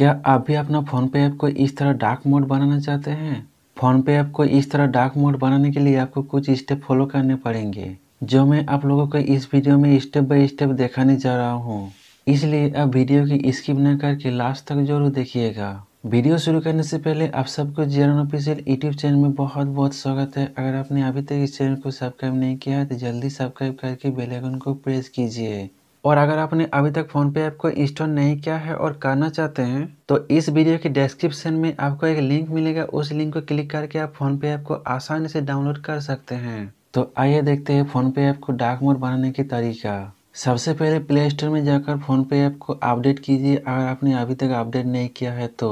क्या आप भी अपना फ़ोनपे ऐप को इस तरह डार्क मोड बनाना चाहते हैं फ़ोनपे ऐप को इस तरह डार्क मोड बनाने के लिए आपको कुछ स्टेप फॉलो करने पड़ेंगे जो मैं आप लोगों को इस वीडियो में स्टेप बाय स्टेप दिखाने जा रहा हूँ इसलिए आप वीडियो की स्किप न करके लास्ट तक जरूर देखिएगा वीडियो शुरू करने से पहले आप सबको जेरन ऑफिशियल यूट्यूब चैनल में बहुत बहुत स्वागत है अगर आपने अभी तक इस चैनल को सब्सक्राइब नहीं किया है तो जल्दी सब्सक्राइब करके बेल आइकन को प्रेस कीजिए और अगर आपने अभी तक फ़ोनपे ऐप को इंस्टॉल नहीं किया है और करना चाहते हैं तो इस वीडियो के डिस्क्रिप्शन में आपको एक लिंक मिलेगा उस लिंक को क्लिक करके आप फ़ोनपे ऐप को आसानी से डाउनलोड कर सकते हैं तो आइए देखते हैं फ़ोनपे ऐप को डार्क मोड बनाने के तरीका सबसे पहले प्ले स्टोर में जाकर फ़ोनपे ऐप को अपडेट कीजिए अगर आपने अभी तक अपडेट नहीं किया है तो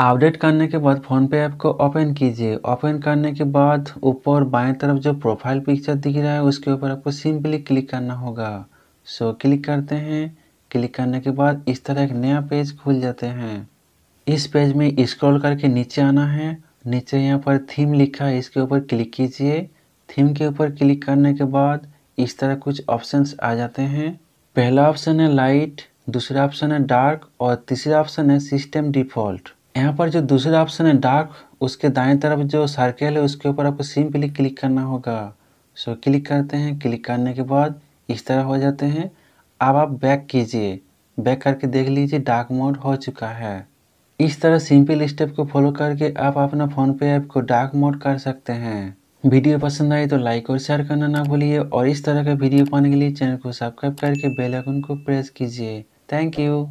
अपडेट करने के बाद फ़ोनपे ऐप को ओपन कीजिए ओपन करने के बाद ऊपर बाएं तरफ जो प्रोफाइल पिक्चर दिख रहा है उसके ऊपर आपको सिंपली क्लिक करना होगा सो so, क्लिक करते हैं क्लिक करने के बाद इस तरह एक नया पेज खुल जाते हैं इस पेज में स्क्रॉल करके नीचे आना है नीचे यहाँ पर थीम लिखा है इसके ऊपर क्लिक कीजिए थीम के ऊपर क्लिक करने के बाद इस तरह कुछ ऑप्शंस आ जाते हैं पहला ऑप्शन है लाइट दूसरा ऑप्शन है डार्क और तीसरा ऑप्शन है सिस्टम डिफॉल्ट यहाँ पर जो दूसरा ऑप्शन है डार्क उसके दाएं तरफ जो सर्कल है उसके ऊपर आपको सिंपली क्लिक करना होगा सो so, क्लिक करते हैं क्लिक करने के बाद इस तरह हो जाते हैं अब आप बैक कीजिए बैक करके देख लीजिए डार्क मोड हो चुका है इस तरह सिंपल स्टेप को फॉलो करके आप अपना फ़ोन पे ऐप को डार्क मोड कर सकते हैं वीडियो पसंद आए तो लाइक और शेयर करना ना भूलिए और इस तरह का वीडियो पाने के लिए चैनल को सब्सक्राइब करके बेल आइकन को प्रेस कीजिए थैंक यू